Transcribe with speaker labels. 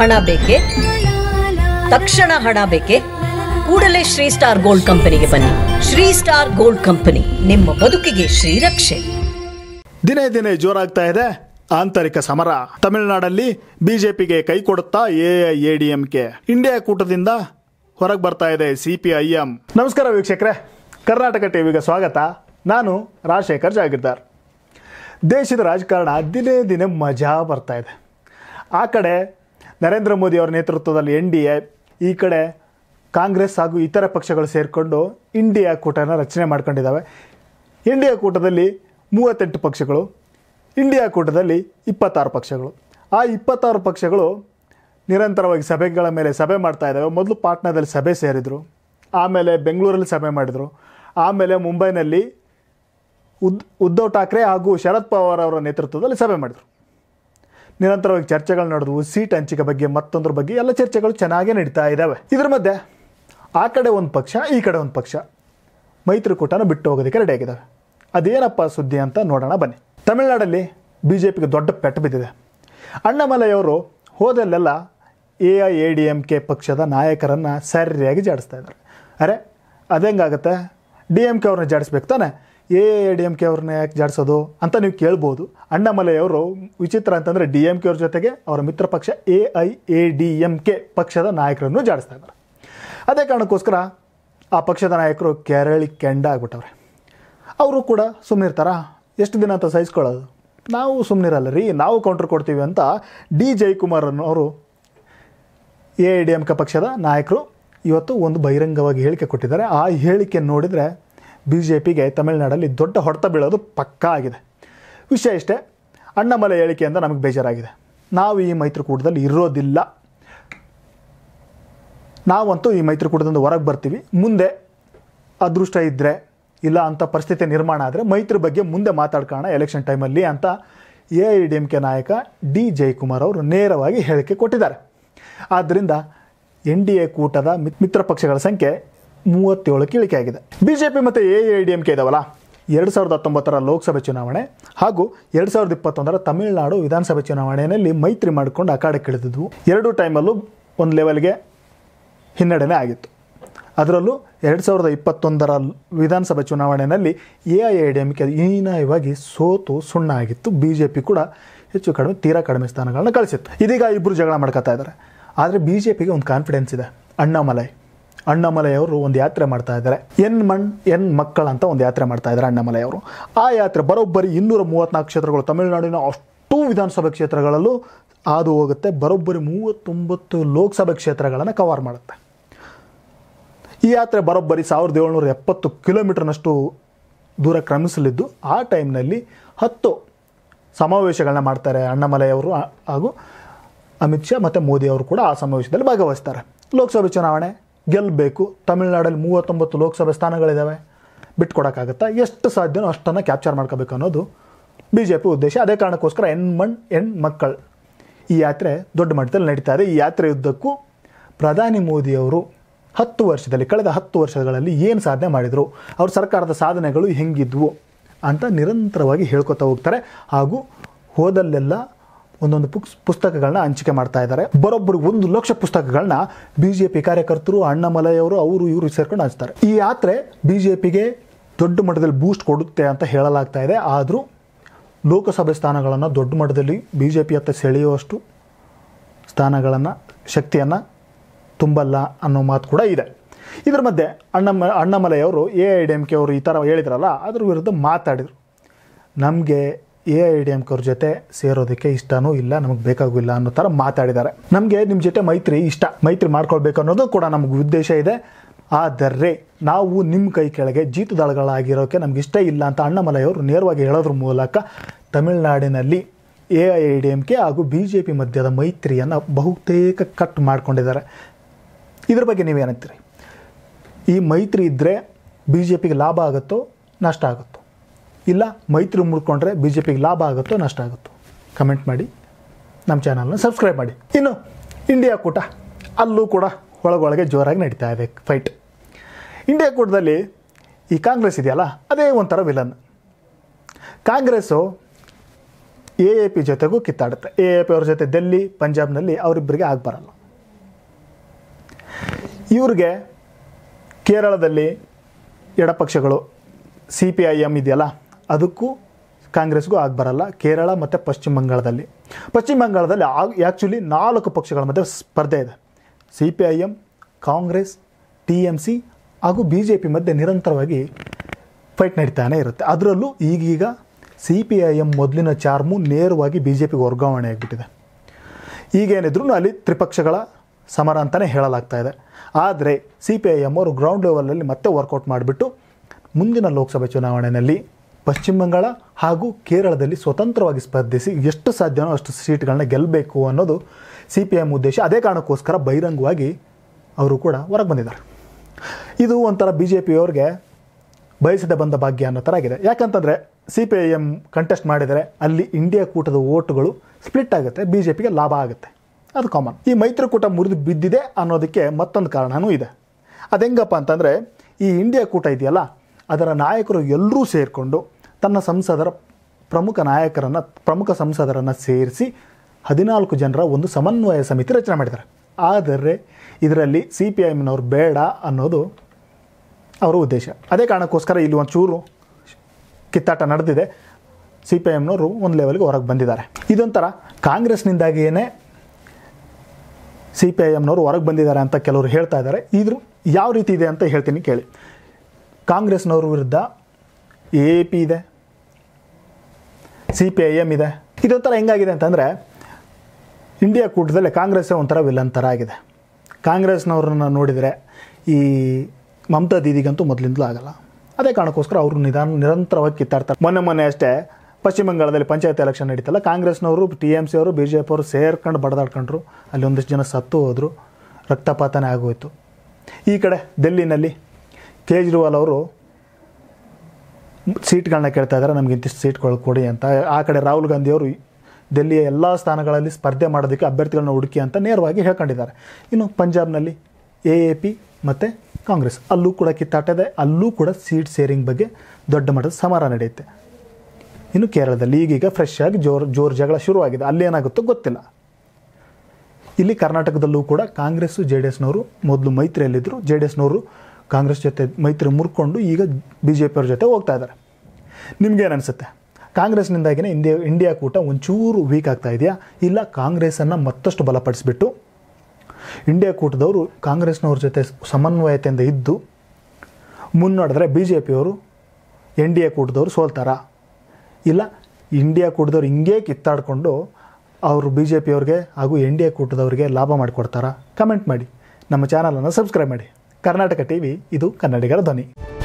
Speaker 1: ಹಣ ಬೇಕೆ ತಕ್ಷಣ ಹಣ ಬೇಕೆ ಕೂಡಲೇ ಶ್ರೀ ಸ್ಟಾರ್ ಗೋಲ್ಡ್ ಕಂಪನಿಗೆ ಬನ್ನಿ ಶ್ರೀ ಸ್ಟಾರ್ ಗೋಲ್ಡ್ ಕಂಪನಿ ನಿಮ್ಮ ಬದುಕಿಗೆ ಶ್ರೀರಕ್ಷೆ ದಿನೇ ದಿನೇ ಜೋರಾಗ್ತಾ ಇದೆ ಆಂತರಿಕ ಸಮರ ತಮಿಳುನಾಡಲ್ಲಿ ಬಿಜೆಪಿಗೆ ಕೈ ಕೊಡುತ್ತಾ ಎಂ ಕೆ ಇಂಡಿಯಾ ಕೂಟದಿಂದ ಹೊರಗೆ ಬರ್ತಾ ಇದೆ ಸಿ ಪಿ ಐ ನಮಸ್ಕಾರ ವೀಕ್ಷಕರೇ ಕರ್ನಾಟಕ ಟಿವಿಗೆ ಸ್ವಾಗತ ನಾನು ರಾಜಶೇಖರ್ ಜಾಗಿರ್ದಾರ್ ದೇಶದ ರಾಜಕಾರಣ ದಿನೇ ದಿನೇ ಮಜಾ ಬರ್ತಾ ಇದೆ ಆ ಕಡೆ ನರೇಂದ್ರ ಮೋದಿ ಅವರ ನೇತೃತ್ವದಲ್ಲಿ ಎನ್ ಡಿ ಎ ಈ ಕಡೆ ಕಾಂಗ್ರೆಸ್ ಹಾಗೂ ಇತರ ಪಕ್ಷಗಳು ಸೇರಿಕೊಂಡು ಇಂಡಿಯಾ ಕೂಟನ ರಚನೆ ಮಾಡ್ಕೊಂಡಿದ್ದಾವೆ ಇಂಡಿಯಾ ಕೂಟದಲ್ಲಿ ಮೂವತ್ತೆಂಟು ಪಕ್ಷಗಳು ಇಂಡಿಯಾ ಕೂಟದಲ್ಲಿ ಇಪ್ಪತ್ತಾರು ಪಕ್ಷಗಳು ಆ ಇಪ್ಪತ್ತಾರು ಪಕ್ಷಗಳು ನಿರಂತರವಾಗಿ ಸಭೆಗಳ ಮೇಲೆ ಸಭೆ ಮಾಡ್ತಾ ಇದ್ದಾವೆ ಮೊದಲು ಪಾಟ್ನಾದಲ್ಲಿ ಸಭೆ ಸೇರಿದರು ಆಮೇಲೆ ಬೆಂಗಳೂರಲ್ಲಿ ಸಭೆ ಮಾಡಿದರು ಆಮೇಲೆ ಮುಂಬೈನಲ್ಲಿ ಉದ್ ಉದ್ಧವ್ ಠಾಕ್ರೆ ಹಾಗೂ ಶರದ್ ಪವಾರ್ ಅವರ ನೇತೃತ್ವದಲ್ಲಿ ಸಭೆ ಮಾಡಿದರು ನಿರಂತರವಾಗಿ ಚರ್ಚೆಗಳು ನಡೆದವು ಸೀಟ್ ಹಂಚಿಕೆ ಬಗ್ಗೆ ಮತ್ತೊಂದ್ರ ಬಗ್ಗೆ ಎಲ್ಲ ಚರ್ಚೆಗಳು ಚೆನ್ನಾಗೇ ನಡೀತಾ ಇದ್ದಾವೆ ಇದ್ರ ಮಧ್ಯೆ ಆ ಕಡೆ ಒಂದು ಪಕ್ಷ ಈ ಕಡೆ ಒಂದು ಪಕ್ಷ ಮೈತ್ರಿಕೂಟನ ಬಿಟ್ಟು ಹೋಗೋದಕ್ಕೆ ರೆಡಿಯಾಗಿದ್ದಾವೆ ಅದೇನಪ್ಪ ಸುದ್ದಿ ಅಂತ ನೋಡೋಣ ಬನ್ನಿ ತಮಿಳ್ನಾಡಲ್ಲಿ ಬಿ ಜೆ ಪಿಗೆ ದೊಡ್ಡ ಪೆಟ್ಟು ಬಿದ್ದಿದೆ ಅಣ್ಣಮಲೆಯವರು ಹೋದಲ್ಲೆಲ್ಲ A I A D M K ಪಕ್ಷದ ನಾಯಕರನ್ನು ಸರಿಯಾಗಿ ಜಾಡಿಸ್ತಾ ಇದ್ದಾರೆ ಅರೆ ಹೆಂಗಾಗುತ್ತೆ ಡಿ ಎಮ್ ಕೆ ಅವ್ರನ್ನ ಜಾಡಿಸ್ಬೇಕು ತಾನೆ A A D M K ಅವ್ರನ್ನ ಯಾಕೆ ಜಾಡಿಸೋದು ಅಂತ ನೀವು ಕೇಳ್ಬೋದು ಅಣ್ಣಾಮಲೆಯವರು ವಿಚಿತ್ರ ಅಂತಂದರೆ ಡಿ ಎಮ್ ಕೆ ಅವ್ರ ಜೊತೆಗೆ ಅವರ ಮಿತ್ರ ಪಕ್ಷ A I A D M K ಪಕ್ಷದ ನಾಯಕರನ್ನು ಜಾಡಿಸ್ತಾ ಇದ್ದಾರೆ ಅದೇ ಕಾರಣಕ್ಕೋಸ್ಕರ ಆ ಪಕ್ಷದ ನಾಯಕರು ಕೆರಳಿ ಕೆಂಡ ಆಗ್ಬಿಟ್ಟವ್ರೆ ಅವರು ಕೂಡ ಇರ್ತಾರ ಎಷ್ಟು ದಿನ ಅಂತ ಸಹಿಸ್ಕೊಳ್ಳೋದು ನಾವು ಸುಮ್ಮನಿರಲ್ಲ ರೀ ನಾವು ಕೌಂಟ್ರ್ ಕೊಡ್ತೀವಿ ಅಂತ ಡಿ ಜಯಕುಮಾರ್ ಅವರು A I D M K ಪಕ್ಷದ ನಾಯಕರು ಇವತ್ತು ಒಂದು ಬಹಿರಂಗವಾಗಿ ಹೇಳಿಕೆ ಕೊಟ್ಟಿದ್ದಾರೆ ಆ ಹೇಳಿಕೆ ನೋಡಿದರೆ ಬಿ ಜೆ ಪಿಗೆ ತಮಿಳುನಾಡಲ್ಲಿ ದೊಡ್ಡ ಹೊಡೆತ ಬೀಳೋದು ಪಕ್ಕಾ ಆಗಿದೆ ವಿಷಯ ಇಷ್ಟೇ ಅಣ್ಣಾಮಲೆ ಹೇಳಿಕೆಯಿಂದ ನಮಗೆ ಬೇಜಾರಾಗಿದೆ ನಾವು ಈ ಮೈತ್ರಿಕೂಟದಲ್ಲಿ ಇರೋದಿಲ್ಲ ನಾವಂತೂ ಈ ಮೈತ್ರಿಕೂಟದಿಂದ ಹೊರಗೆ ಬರ್ತೀವಿ ಮುಂದೆ ಅದೃಷ್ಟ ಇದ್ದರೆ ಇಲ್ಲ ಅಂಥ ಪರಿಸ್ಥಿತಿ ನಿರ್ಮಾಣ ಆದರೆ ಮೈತ್ರಿ ಬಗ್ಗೆ ಮುಂದೆ ಮಾತಾಡ್ಕೋಣ ಎಲೆಕ್ಷನ್ ಟೈಮಲ್ಲಿ ಅಂತ A I D M K ನಾಯಕ ಡಿ ಜಯಕುಮಾರ್ ಅವರು ನೇರವಾಗಿ ಹೇಳಿಕೆ ಕೊಟ್ಟಿದ್ದಾರೆ ಆದ್ದರಿಂದ ಎನ್ ಡಿ ಎ ಕೂಟದ ಮಿತ್ರ ಪಕ್ಷಗಳ ಸಂಖ್ಯೆ ಮೂವತ್ತೇಳಕ್ಕೆ ಇಳಿಕೆಯಾಗಿದೆ ಬಿಜೆಪಿ ಮತ್ತು A I D M K ಇದಾವಲ್ಲ ಎರಡು ಸಾವಿರದ ಹತ್ತೊಂಬತ್ತರ ಲೋಕಸಭೆ ಚುನಾವಣೆ ಹಾಗೂ ಎರಡು ಸಾವಿರದ ಇಪ್ಪತ್ತೊಂದರ ತಮಿಳುನಾಡು ವಿಧಾನಸಭೆ ಚುನಾವಣೆಯಲ್ಲಿ ಮೈತ್ರಿ ಮಾಡಿಕೊಂಡು ಇಳಿದಿದ್ವು ಎರಡೂ ಟೈಮಲ್ಲೂ ಒಂದು ಲೆವೆಲ್ಗೆ ಹಿನ್ನಡೆನೇ ಆಗಿತ್ತು ಅದರಲ್ಲೂ ಎರಡು ಸಾವಿರದ ಇಪ್ಪತ್ತೊಂದರ ವಿಧಾನಸಭೆ ಚುನಾವಣೆಯಲ್ಲಿ A I I D M K ಹೀನಾಯವಾಗಿ ಸೋತು ಸುಣ್ಣ ಆಗಿತ್ತು ಬಿ ಜೆ ಪಿ ಕೂಡ ಹೆಚ್ಚು ಕಡಿಮೆ ತೀರಾ ಕಡಿಮೆ ಸ್ಥಾನಗಳನ್ನು ಕಳಿಸಿತ್ತು ಇದೀಗ ಇಬ್ಬರು ಜಗಳ ಮಾಡ್ಕೋತಾ ಇದ್ದಾರೆ ಆದರೆ ಬಿ ಜೆ ಪಿಗೆ ಒಂದು ಕಾನ್ಫಿಡೆನ್ಸ್ ಇದೆ ಅಣ್ಣಾಮಲೈ ಅಣ್ಣಮಲೆಯವರು ಒಂದು ಯಾತ್ರೆ ಮಾಡ್ತಾ ಇದ್ದಾರೆ ಎನ್ ಮಣ್ ಎನ್ ಮಕ್ಕಳ ಅಂತ ಒಂದು ಯಾತ್ರೆ ಮಾಡ್ತಾ ಇದ್ದಾರೆ ಅಣ್ಣಾಮಲೆಯವರು ಆ ಯಾತ್ರೆ ಬರೋಬ್ಬರಿ ಇನ್ನೂರ ಮೂವತ್ನಾಲ್ಕು ಕ್ಷೇತ್ರಗಳು ತಮಿಳುನಾಡಿನ ಅಷ್ಟು ವಿಧಾನಸಭಾ ಕ್ಷೇತ್ರಗಳಲ್ಲೂ ಹಾದು ಹೋಗುತ್ತೆ ಬರೋಬ್ಬರಿ ಮೂವತ್ತೊಂಬತ್ತು ಲೋಕಸಭೆ ಕ್ಷೇತ್ರಗಳನ್ನು ಕವರ್ ಮಾಡುತ್ತೆ ಈ ಯಾತ್ರೆ ಬರೋಬ್ಬರಿ ಸಾವಿರದ ಏಳ್ನೂರ ಎಪ್ಪತ್ತು ಕಿಲೋಮೀಟರ್ನಷ್ಟು ದೂರ ಕ್ರಮಿಸಲಿದ್ದು ಆ ಟೈಮ್ನಲ್ಲಿ ಹತ್ತು ಸಮಾವೇಶಗಳನ್ನ ಮಾಡ್ತಾರೆ ಅಣ್ಣಮಲೆಯವರು ಹಾಗೂ ಅಮಿತ್ ಶಾ ಮತ್ತು ಮೋದಿಯವರು ಕೂಡ ಆ ಸಮಾವೇಶದಲ್ಲಿ ಭಾಗವಹಿಸ್ತಾರೆ ಲೋಕಸಭೆ ಚುನಾವಣೆ ಗೆಲ್ಲಬೇಕು ತಮಿಳ್ನಾಡಲ್ಲಿ ಮೂವತ್ತೊಂಬತ್ತು ಲೋಕಸಭೆ ಸ್ಥಾನಗಳಿದ್ದಾವೆ ಬಿಟ್ಕೊಡೋಕ್ಕಾಗುತ್ತಾ ಎಷ್ಟು ಸಾಧ್ಯನೋ ಅಷ್ಟನ್ನು ಕ್ಯಾಪ್ಚರ್ ಮಾಡ್ಕೋಬೇಕು ಅನ್ನೋದು ಬಿ ಜೆ ಪಿ ಉದ್ದೇಶ ಅದೇ ಕಾರಣಕ್ಕೋಸ್ಕರ ಹೆಣ್ ಮಣ್ ಹೆಣ್ ಮಕ್ಕಳು ಈ ಯಾತ್ರೆ ದೊಡ್ಡ ಮಟ್ಟದಲ್ಲಿ ನಡೀತಾ ಇದೆ ಈ ಯಾತ್ರೆಯುದ್ದಕ್ಕೂ ಪ್ರಧಾನಿ ಮೋದಿಯವರು ಹತ್ತು ವರ್ಷದಲ್ಲಿ ಕಳೆದ ಹತ್ತು ವರ್ಷಗಳಲ್ಲಿ ಏನು ಸಾಧನೆ ಮಾಡಿದರು ಅವ್ರ ಸರ್ಕಾರದ ಸಾಧನೆಗಳು ಹೆಂಗಿದ್ವು ಅಂತ ನಿರಂತರವಾಗಿ ಹೇಳ್ಕೊತಾ ಹೋಗ್ತಾರೆ ಹಾಗೂ ಹೋದಲ್ಲೆಲ್ಲ ಒಂದೊಂದು ಪುಸ್ತಕಗಳನ್ನ ಹಂಚಿಕೆ ಮಾಡ್ತಾ ಇದ್ದಾರೆ ಬರೋಬ್ಬರು ಒಂದು ಲಕ್ಷ ಪುಸ್ತಕಗಳನ್ನ ಬಿಜೆಪಿ ಕಾರ್ಯಕರ್ತರು ಅಣ್ಣಮಲೆಯವರು ಅವರು ಇವರು ಸೇರ್ಕೊಂಡು ಹಂಚ್ತಾರೆ ಈ ಯಾತ್ರೆ ಬಿಜೆಪಿಗೆ ದೊಡ್ಡ ಮಟ್ಟದಲ್ಲಿ ಬೂಸ್ಟ್ ಕೊಡುತ್ತೆ ಅಂತ ಹೇಳಲಾಗ್ತಾ ಇದೆ ಆದರೂ ಲೋಕಸಭೆ ಸ್ಥಾನಗಳನ್ನು ದೊಡ್ಡ ಮಟ್ಟದಲ್ಲಿ ಬಿ ಜೆ ಪಿ ಹತ್ತ ಸೆಳೆಯುವಷ್ಟು ಸ್ಥಾನಗಳನ್ನು ಶಕ್ತಿಯನ್ನು ತುಂಬಲ್ಲ ಅನ್ನೋ ಮಾತು ಕೂಡ ಇದೆ ಇದರ ಮಧ್ಯೆ ಅಣ್ಣಮ ಅಣ್ಣಮಲೆಯವರು A I D M K ಅವರು ಈ ಥರ ಹೇಳಿದ್ರಲ್ಲ ಅದ್ರ ವಿರುದ್ಧ ಮಾತಾಡಿದರು ನಮಗೆ ಎ ಐ ಡಿ ಎಮ್ಕವ್ರ ಜೊತೆ ಸೇರೋದಕ್ಕೆ ಇಷ್ಟನೂ ಇಲ್ಲ ನಮಗೆ ಇಲ್ಲ ಅನ್ನೋ ಥರ ಮಾತಾಡಿದ್ದಾರೆ ನಮಗೆ ನಿಮ್ಮ ಜೊತೆ ಮೈತ್ರಿ ಇಷ್ಟ ಮೈತ್ರಿ ಮಾಡ್ಕೊಳ್ಬೇಕು ಅನ್ನೋದು ಕೂಡ ನಮಗೆ ಉದ್ದೇಶ ಇದೆ ಆದರೆ ನಾವು ನಿಮ್ಮ ಕೈ ಕೆಳಗೆ ದಳಗಳಾಗಿರೋಕ್ಕೆ ನಮ್ಗೆ ಇಷ್ಟ ಇಲ್ಲ ಅಂತ ಅಣ್ಣಮಲೆಯವರು ನೇರವಾಗಿ ಹೇಳೋದ್ರ ಮೂಲಕ ತಮಿಳುನಾಡಿನಲ್ಲಿ A I I D M K ಹಾಗೂ ಬಿ ಜೆ ಪಿ ಮಧ್ಯದ ಮೈತ್ರಿಯನ್ನು ಬಹುತೇಕ ಕಟ್ ಮಾಡ್ಕೊಂಡಿದ್ದಾರೆ ಇದ್ರ ಬಗ್ಗೆ ನೀವೇನಂತೀರಿ ಈ ಮೈತ್ರಿ ಇದ್ದರೆ ಬಿ ಜೆ ಪಿಗೆ ಲಾಭ ಆಗುತ್ತೋ ನಷ್ಟ ಆಗುತ್ತೋ ಇಲ್ಲ ಮೈತ್ರಿ ಮುಡ್ಕೊಂಡ್ರೆ ಬಿ ಜೆ ಪಿಗೆ ಲಾಭ ಆಗುತ್ತೋ ನಷ್ಟ ಆಗುತ್ತೋ ಕಮೆಂಟ್ ಮಾಡಿ ನಮ್ಮ ಚಾನಲ್ನ ಸಬ್ಸ್ಕ್ರೈಬ್ ಮಾಡಿ ಇನ್ನು ಇಂಡಿಯಾ ಕೂಟ ಅಲ್ಲೂ ಕೂಡ ಒಳಗೊಳಗೆ ಜೋರಾಗಿ ನಡೀತಾ ಇದೆ ಫೈಟ್ ಇಂಡಿಯಾ ಕೂಟದಲ್ಲಿ ಈ ಕಾಂಗ್ರೆಸ್ ಇದೆಯಲ್ಲ ಅದೇ ಒಂಥರ villain Congress A A P ಜೊತೆಗೂ ಕಿತ್ತಾಡುತ್ತೆ ಎ ಎ ಪಿ ಅವ್ರ ಜೊತೆ ದೆಲ್ಲಿ ಪಂಜಾಬ್ನಲ್ಲಿ ಅವರಿಬ್ಬರಿಗೆ ಆಗಬಾರಲ್ಲ ಇವ್ರಿಗೆ ಕೇರಳದಲ್ಲಿ ಎಡಪಕ್ಷಗಳು ಸಿ ಪಿ ಐ ಎಮ್ ಇದೆಯಲ್ಲ ಅದಕ್ಕೂ ಕಾಂಗ್ರೆಸ್ಗೂ ಆಗ ಬರಲ್ಲ ಕೇರಳ ಮತ್ತು ಪಶ್ಚಿಮ ಬಂಗಾಳದಲ್ಲಿ ಪಶ್ಚಿಮ ಬಂಗಾಳದಲ್ಲಿ ಆ್ಯಕ್ಚುಲಿ ನಾಲ್ಕು ಪಕ್ಷಗಳ ಮಧ್ಯೆ ಸ್ಪರ್ಧೆ ಇದೆ C P I M Congress T M C ಹಾಗೂ ಬಿ ಜೆ ಪಿ ಮಧ್ಯೆ ನಿರಂತರವಾಗಿ ಫೈಟ್ ನಡೀತಾನೆ ಇರುತ್ತೆ ಅದರಲ್ಲೂ ಈಗೀಗ ಸಿ ಪಿ ಐ ಎಮ್ ಮೊದಲಿನ ಚಾರ್ಮು ನೇರವಾಗಿ ಬಿ ಜೆ ಪಿಗೆ ವರ್ಗಾವಣೆ ಆಗಿಬಿಟ್ಟಿದೆ ಈಗೇನಿದ್ರು ಅಲ್ಲಿ ತ್ರಿಪಕ್ಷಗಳ ಸಮರ ಅಂತಲೇ ಹೇಳಲಾಗ್ತಾ ಇದೆ ಆದರೆ ಸಿ ಪಿ ಐ ಎಮ್ ಅವರು ಗ್ರೌಂಡ್ ಲೆವೆಲಲ್ಲಿ ಮತ್ತೆ ವರ್ಕೌಟ್ ಮಾಡಿಬಿಟ್ಟು ಮುಂದಿನ ಲೋಕಸಭೆ ಚುನಾವಣೆಯಲ್ಲಿ ಪಶ್ಚಿಮ ಬಂಗಾಳ ಹಾಗೂ ಕೇರಳದಲ್ಲಿ ಸ್ವತಂತ್ರವಾಗಿ ಸ್ಪರ್ಧಿಸಿ ಎಷ್ಟು ಸಾಧ್ಯನೋ ಅಷ್ಟು ಸೀಟ್ಗಳನ್ನ ಗೆಲ್ಲಬೇಕು ಅನ್ನೋದು ಸಿ ಪಿ ಎಮ್ ಉದ್ದೇಶ ಅದೇ ಕಾರಣಕ್ಕೋಸ್ಕರ ಬಹಿರಂಗವಾಗಿ ಅವರು ಕೂಡ ಹೊರಗೆ ಬಂದಿದ್ದಾರೆ ಇದು ಒಂಥರ ಬಿ ಜೆ ಪಿಯವ್ರಿಗೆ ಬಯಸದೆ ಬಂದ ಭಾಗ್ಯ ಅನ್ನೋ ಥರ ಆಗಿದೆ ಯಾಕಂತಂದರೆ C P I M contest ಮಾಡಿದರೆ ಅಲ್ಲಿ ಇಂಡಿಯಾ ಕೂಟದ ಓಟುಗಳು ಸ್ಪ್ಲಿಟ್ ಆಗುತ್ತೆ ಬಿ ಜೆ ಪಿಗೆ ಲಾಭ ಆಗುತ್ತೆ ಅದು ಕಾಮನ್ ಈ ಮೈತ್ರಿಕೂಟ ಮುರಿದು ಬಿದ್ದಿದೆ ಅನ್ನೋದಕ್ಕೆ ಮತ್ತೊಂದು ಕಾರಣವೂ ಇದೆ ಅದೆಂಗಪ್ಪ ಅಂತಂದರೆ ಈ ಇಂಡಿಯಾ ಕೂಟ ಇದೆಯಲ್ಲ ಅದರ ನಾಯಕರು ಎಲ್ಲರೂ ಸೇರಿಕೊಂಡು ತನ್ನ ಸಂಸದರ ಪ್ರಮುಖ ನಾಯಕರನ್ನು ಪ್ರಮುಖ ಸಂಸದರನ್ನು ಸೇರಿಸಿ ಹದಿನಾಲ್ಕು ಜನರ ಒಂದು ಸಮನ್ವಯ ಸಮಿತಿ ರಚನೆ ಮಾಡಿದ್ದಾರೆ ಆದರೆ ಇದರಲ್ಲಿ ಸಿ ಪಿ ಐ ಎಮ್ನವ್ರು ಬೇಡ ಅನ್ನೋದು ಅವರ ಉದ್ದೇಶ ಅದೇ ಕಾರಣಕ್ಕೋಸ್ಕರ ಇಲ್ಲಿ ಒಂಚೂರು ಕಿತ್ತಾಟ ನಡೆದಿದೆ ಸಿ ಪಿ ಐ ಒಂದು ಲೆವೆಲ್ಗೆ ಹೊರಗೆ ಬಂದಿದ್ದಾರೆ ಇದೊಂಥರ ಕಾಂಗ್ರೆಸ್ನಿಂದಾಗಿಯೇ ಸಿ ಪಿ ಐ ಎಮ್ನವರು ಹೊರಗೆ ಬಂದಿದ್ದಾರೆ ಅಂತ ಕೆಲವರು ಹೇಳ್ತಾ ಇದ್ದಾರೆ ಇದ್ರ ಯಾವ ರೀತಿ ಇದೆ ಅಂತ ಹೇಳ್ತೀನಿ ಕೇಳಿ ಕಾಂಗ್ರೆಸ್ನವ್ರ ವಿರುದ್ಧ ಎ ಪಿ ಇದೆ ಸಿ ಪಿ ಐ ಎಮ್ ಇದೆ ಇದೊಂಥರ ಹೆಂಗಾಗಿದೆ ಅಂತಂದರೆ ಇಂಡಿಯಾ ಕೂಟದಲ್ಲಿ ಕಾಂಗ್ರೆಸ್ಸೇ ಒಂಥರ ವಿಲನ್ ಥರ ಆಗಿದೆ ಕಾಂಗ್ರೆಸ್ನವ್ರನ್ನ ನೋಡಿದರೆ ಈ ಮಮತಾ ದೀದಿಗಂತೂ ಮೊದಲಿಂದಲೂ ಆಗಲ್ಲ ಅದೇ ಕಾರಣಕ್ಕೋಸ್ಕರ ಅವರು ನಿಧಾನ ನಿರಂತರವಾಗಿ ಕಿತ್ತಾಡ್ತಾರೆ ಮೊನ್ನೆ ಮೊನ್ನೆ ಅಷ್ಟೇ ಪಶ್ಚಿಮ ಬಂಗಾಳದಲ್ಲಿ ಪಂಚಾಯತ್ ಎಲೆಕ್ಷನ್ ನಡೀತಲ್ಲ ಕಾಂಗ್ರೆಸ್ನವರು ಟಿ ಎಮ್ ಸಿ ಅವರು ಬಿ ಜೆ ಪಿ ಅವರು ಸೇರ್ಕೊಂಡು ಬಡದಾಡ್ಕೊಂಡ್ರು ಅಲ್ಲಿ ಒಂದಿಷ್ಟು ಜನ ಸತ್ತು ಹೋದರು ರಕ್ತಪಾತನೇ ಆಗೋಯ್ತು ಈ ಕಡೆ ದೆಲ್ಲಿನಲ್ಲಿ ಕೇಜ್ರಿವಾಲ್ ಅವರು ಸೀಟ್ಗಳನ್ನ ಕೇಳ್ತಾ ಇದ್ದಾರೆ ನಮ್ಗೆ ಇಂತಿಷ್ಟು ಸೀಟ್ಗಳು ಕೊಡಿ ಅಂತ ಆ ಕಡೆ ರಾಹುಲ್ ಗಾಂಧಿಯವರು ದೆಲ್ಲಿಯ ಎಲ್ಲ ಸ್ಥಾನಗಳಲ್ಲಿ ಸ್ಪರ್ಧೆ ಮಾಡೋದಕ್ಕೆ ಅಭ್ಯರ್ಥಿಗಳನ್ನ ಹುಡುಕಿ ಅಂತ ನೇರವಾಗಿ ಹೇಳ್ಕೊಂಡಿದ್ದಾರೆ ಇನ್ನು ಪಂಜಾಬ್ನಲ್ಲಿ ಎ ಎ ಪಿ ಮತ್ತು ಕಾಂಗ್ರೆಸ್ ಅಲ್ಲೂ ಕೂಡ ಕಿತ್ತಾಟದೆ ಅಲ್ಲೂ ಕೂಡ ಸೀಟ್ ಸೇರಿಂಗ್ ಬಗ್ಗೆ ದೊಡ್ಡ ಮಟ್ಟದ ಸಮರ ನಡೆಯುತ್ತೆ ಇನ್ನು ಕೇರಳದಲ್ಲಿ ಈಗೀಗ ಫ್ರೆಶ್ ಆಗಿ ಜೋರ್ ಜೋರು ಜಗಳ ಶುರುವಾಗಿದೆ ಅಲ್ಲಿ ಏನಾಗುತ್ತೋ ಗೊತ್ತಿಲ್ಲ ಇಲ್ಲಿ ಕರ್ನಾಟಕದಲ್ಲೂ ಕೂಡ ಕಾಂಗ್ರೆಸ್ಸು ಜೆ ಡಿ ಎಸ್ನವರು ಮೊದಲು ಮೈತ್ರಿಯಲ್ಲಿದ್ದರು ಜೆ ಡಿ ಎಸ್ನವರು ಕಾಂಗ್ರೆಸ್ ಜೊತೆ ಮೈತ್ರಿ ಮುರ್ಕೊಂಡು ಈಗ ಬಿ ಜೆ ಪಿಯವ್ರ ಜೊತೆ ಹೋಗ್ತಾ ಇದ್ದಾರೆ ನಿಮ್ಗೇನು ಅನಿಸುತ್ತೆ ಕಾಂಗ್ರೆಸ್ನಿಂದಾಗಿನೇ ಇಂಡಿಯಾ ಇಂಡಿಯಾ ಕೂಟ ಒಂಚೂರು ವೀಕ್ ಆಗ್ತಾ ಇದೆಯಾ ಇಲ್ಲ ಕಾಂಗ್ರೆಸನ್ನು ಮತ್ತಷ್ಟು ಬಲಪಡಿಸಿಬಿಟ್ಟು ಇಂಡಿಯಾ ಕೂಟದವರು ಕಾಂಗ್ರೆಸ್ನವ್ರ ಜೊತೆ ಸಮನ್ವಯತೆಯಿಂದ ಇದ್ದು ಮುನ್ನಡೆದ್ರೆ ಬಿ ಜೆ ಪಿಯವರು ಎನ್ ಡಿ ಎ ಕೂಟದವ್ರು ಸೋಲ್ತಾರಾ ಇಲ್ಲ ಇಂಡಿಯಾ ಕೂಟದವ್ರು ಹಿಂಗೇ ಕಿತ್ತಾಡಿಕೊಂಡು ಅವರು ಬಿ ಜೆ ಪಿಯವ್ರಿಗೆ ಹಾಗೂ ಎನ್ ಡಿ ಎ ಕೂಟದವ್ರಿಗೆ ಲಾಭ ಮಾಡಿಕೊಡ್ತಾರಾ ಕಮೆಂಟ್ ಮಾಡಿ ನಮ್ಮ ಚಾನಲನ್ನು ಸಬ್ಸ್ಕ್ರೈಬ್ ಮಾಡಿ ಕರ್ನಾಟಕ ಟಿವಿ ಇದು ಕನ್ನಡಿಗರ ಧ್ವನಿ